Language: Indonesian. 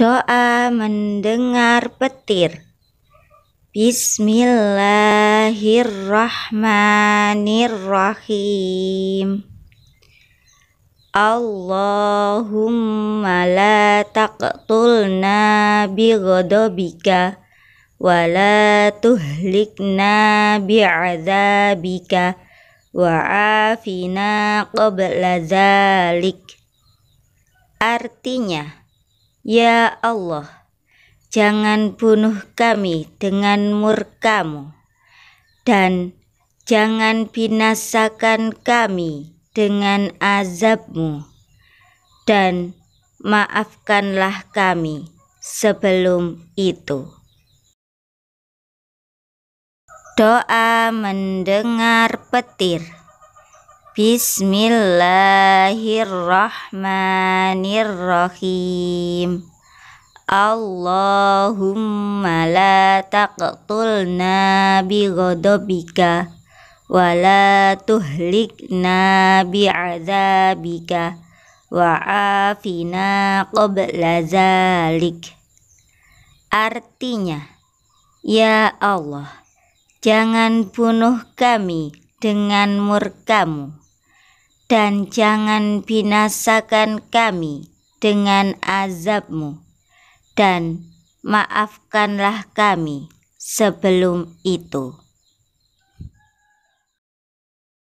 Doa mendengar petir. Bismillahirrahmanirrahim. Allahumma la taqtulna bi ghadabika wa la tuhlikna bi azabika wa afina qabla dzalik Artinya, Ya Allah, jangan bunuh kami dengan murkamu, dan jangan binasakan kami dengan azabmu, dan maafkanlah kami sebelum itu. Doa mendengar petir. Bismillahirrahmanirrahim Allahumma la taqtulna bi ghadabika wa la tuhlikna bi azabika wa afina qabla zalik Artinya Ya Allah jangan bunuh kami dengan murkamu dan jangan binasakan kami dengan azabmu, dan maafkanlah kami sebelum itu.